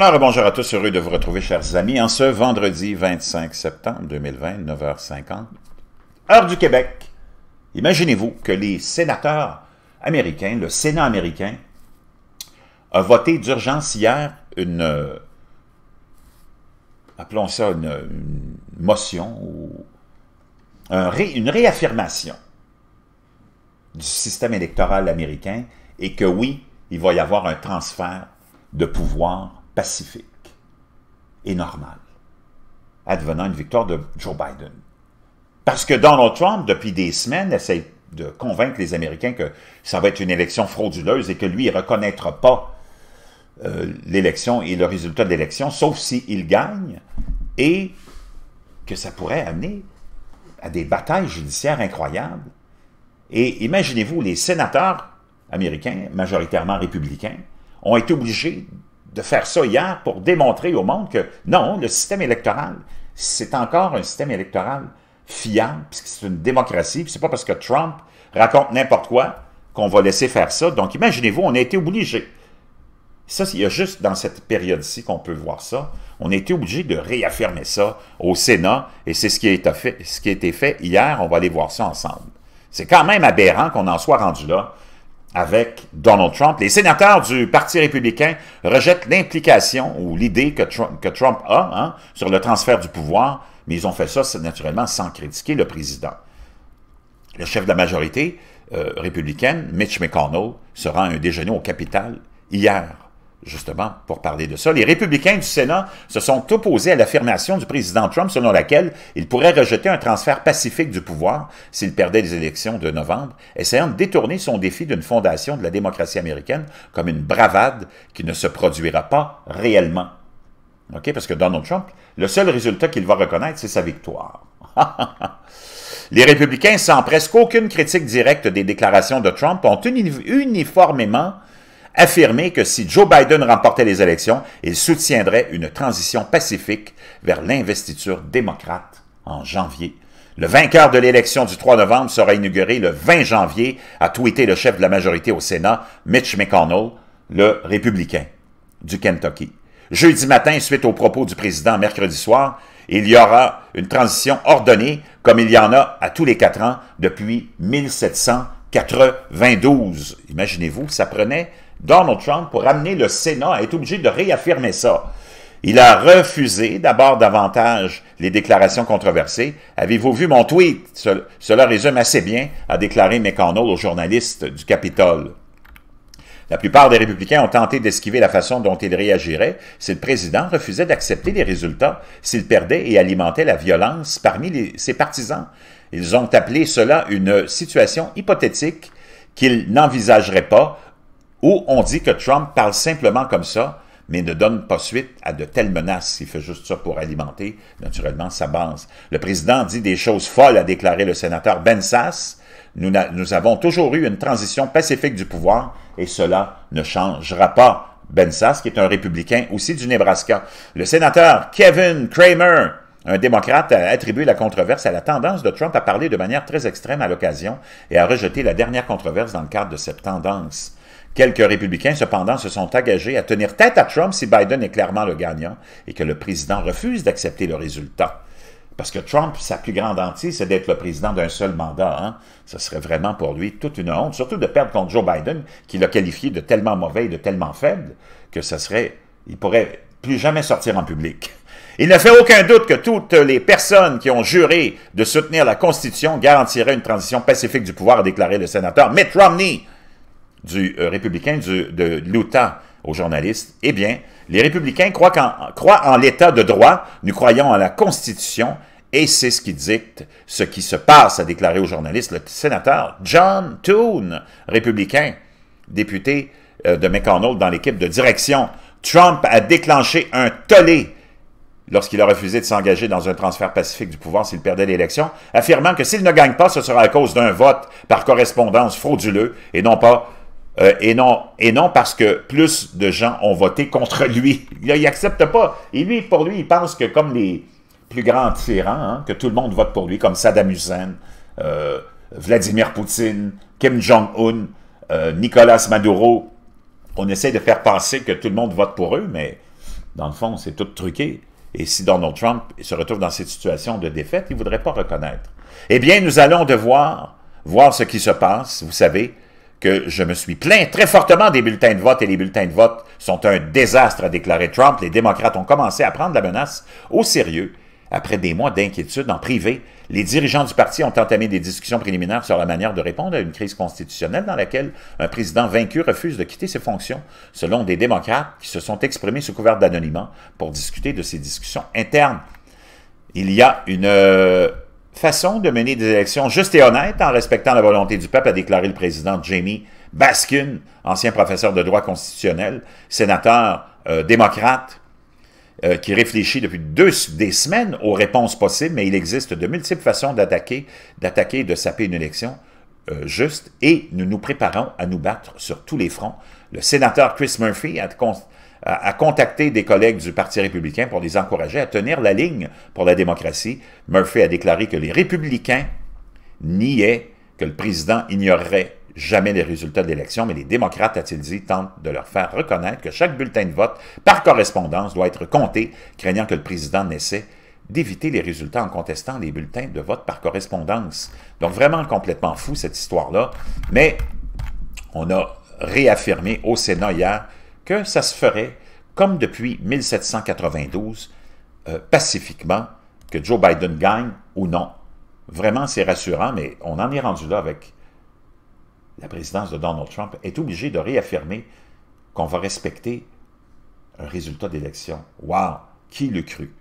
Alors, bonjour à tous, heureux de vous retrouver, chers amis, en ce vendredi 25 septembre 2020, 9h50, heure du Québec. Imaginez-vous que les sénateurs américains, le Sénat américain, a voté d'urgence hier une, euh, appelons ça une, motion ou une réaffirmation du système électoral américain et que oui, il va y avoir un transfert de pouvoir pacifique et normal, advenant une victoire de Joe Biden. Parce que Donald Trump, depuis des semaines, essaie de convaincre les Américains que ça va être une élection frauduleuse et que lui, il ne reconnaîtra pas euh, l'élection et le résultat de l'élection, sauf s'il gagne, et que ça pourrait amener à des batailles judiciaires incroyables. Et imaginez-vous, les sénateurs américains, majoritairement républicains, ont été obligés de faire ça hier pour démontrer au monde que non, le système électoral, c'est encore un système électoral fiable, puisque c'est une démocratie, puis c'est pas parce que Trump raconte n'importe quoi qu'on va laisser faire ça. Donc imaginez-vous, on a été obligé. Ça, il y a juste dans cette période-ci qu'on peut voir ça. On a été obligé de réaffirmer ça au Sénat, et c'est ce qui a ce qui a été fait hier. On va aller voir ça ensemble. C'est quand même aberrant qu'on en soit rendu là avec Donald Trump. Les sénateurs du Parti républicain rejettent l'implication ou l'idée que, Trump a hein, sur le transfert du pouvoir, mais ils ont fait ça naturellement sans critiquer le président. Le chef de la majorité euh, républicaine, Mitch McConnell, sera à un déjeuner au Capitale hier justement, pour parler de ça, les républicains du Sénat se sont opposés à l'affirmation du président Trump selon laquelle il pourrait rejeter un transfert pacifique du pouvoir s'il perdait les élections de novembre, essayant de détourner son défi d'une fondation de la démocratie américaine comme une bravade qui ne se produira pas réellement. OK? Parce que Donald Trump, le seul résultat qu'il va reconnaître, c'est sa victoire. Les républicains, sans presque aucune critique directe des déclarations de Trump, ont uniformément affirmé que si Joe Biden remportait les élections, il soutiendrait une transition pacifique vers l'investiture démocrate en janvier. Le vainqueur de l'élection du 3 novembre sera inauguré le 20 janvier, a tweeté le chef de la majorité au Sénat, Mitch McConnell, le républicain du Kentucky. Jeudi matin, suite aux propos du président mercredi soir, il y aura une transition ordonnée, comme il y en a à tous les quatre ans depuis 1792. Imaginez-vous, ça prenait Donald Trump pour amener le Sénat est obligé de réaffirmer ça. Il a refusé d'abord davantage les déclarations controversées. Avez-vous vu mon tweet? cela résume assez bien, a déclaré McConnell aux journalistes du Capitole. La plupart des républicains ont tenté d'esquiver la façon dont il réagirait si le président refusait d'accepter les résultats, s'il perdait et alimentait la violence parmi ses partisans. Ils ont appelé cela une situation hypothétique qu'ils n'envisageraient pas où on dit que Trump parle simplement comme ça, mais ne donne pas suite à de telles menaces. Il fait juste ça pour alimenter, naturellement, sa base. Le président dit des choses folles, a déclaré le sénateur Ben Sass. Nous, avons toujours eu une transition pacifique du pouvoir et cela ne changera pas. Ben qui est un républicain aussi du Nebraska. Le sénateur Kevin Kramer, un démocrate, a attribué la controverse à la tendance de Trump à parler de manière très extrême à l'occasion et à rejeté la dernière controverse dans le cadre de cette tendance. Quelques républicains, cependant, se sont engagés à tenir tête à Trump si Biden est clairement le gagnant et que le président refuse d'accepter le résultat. Parce que Trump, sa plus grande hantise, c'est d'être le président d'un seul mandat. Hein. Ce serait vraiment pour lui toute une honte, surtout de perdre contre Joe Biden, qui l'a qualifié de tellement mauvais et de tellement faible que ce serait, il pourrait plus jamais sortir en public. Il ne fait aucun doute que toutes les personnes qui ont juré de soutenir la Constitution garantiraient une transition pacifique du pouvoir, a déclaré le sénateur Mitt Romney du euh, républicain de, l'Utah aux journalistes, eh bien, les républicains croient, en, en l'état de droit, nous croyons en la Constitution, et c'est ce qui dicte ce qui se passe, a déclaré au journaliste le sénateur John Toon, républicain, député euh, de McConnell dans l'équipe de direction. Trump a déclenché un tollé lorsqu'il a refusé de s'engager dans un transfert pacifique du pouvoir s'il perdait l'élection, affirmant que s'il ne gagne pas, ce sera à cause d'un vote par correspondance frauduleux et non pas euh, et, non, et non parce que plus de gens ont voté contre lui. Il n'accepte pas. Et lui, pour lui, il pense que comme les plus grands tyrans, hein, que tout le monde vote pour lui, comme Saddam Hussein, euh, Vladimir Poutine, Kim Jong-un, euh, Nicolas Maduro, on essaie de faire penser que tout le monde vote pour eux, mais dans le fond, c'est tout truqué. Et si Donald Trump se retrouve dans cette situation de défaite, il ne voudrait pas reconnaître. Eh bien, nous allons devoir voir ce qui se passe, vous savez, que je me suis plaint très fortement des bulletins de vote et les bulletins de vote sont un désastre, a déclaré Trump. Les démocrates ont commencé à prendre la menace au sérieux. Après des mois d'inquiétude en privé, les dirigeants du parti ont entamé des discussions préliminaires sur la manière de répondre à une crise constitutionnelle dans laquelle un président vaincu refuse de quitter ses fonctions, selon des démocrates qui se sont exprimés sous couvert d'anonymat pour discuter de ces discussions internes. Il y a une... Euh, façon de mener des élections justes et honnêtes en respectant la volonté du peuple, a déclaré le président Jamie Baskin, ancien professeur de droit constitutionnel, sénateur euh, démocrate, euh, qui réfléchit depuis deux, des semaines aux réponses possibles, mais il existe de multiples façons d'attaquer, d'attaquer et de saper une élection euh, juste, et nous nous préparons à nous battre sur tous les fronts. Le sénateur Chris Murphy a, à, contacter des collègues du Parti républicain pour les encourager à tenir la ligne pour la démocratie. Murphy a déclaré que les républicains niaient que le président ignorerait jamais les résultats de l'élection, mais les démocrates, a-t-il dit, tentent de leur faire reconnaître que chaque bulletin de vote par correspondance doit être compté, craignant que le président n'essaie d'éviter les résultats en contestant les bulletins de vote par correspondance. Donc vraiment complètement fou cette histoire-là, mais on a réaffirmé au Sénat hier que ça se ferait, comme depuis 1792, euh, pacifiquement, que Joe Biden gagne ou non. Vraiment, c'est rassurant, mais on en est rendu là avec la présidence de Donald Trump, est obligé de réaffirmer qu'on va respecter un résultat d'élection. Wow! Qui le crut?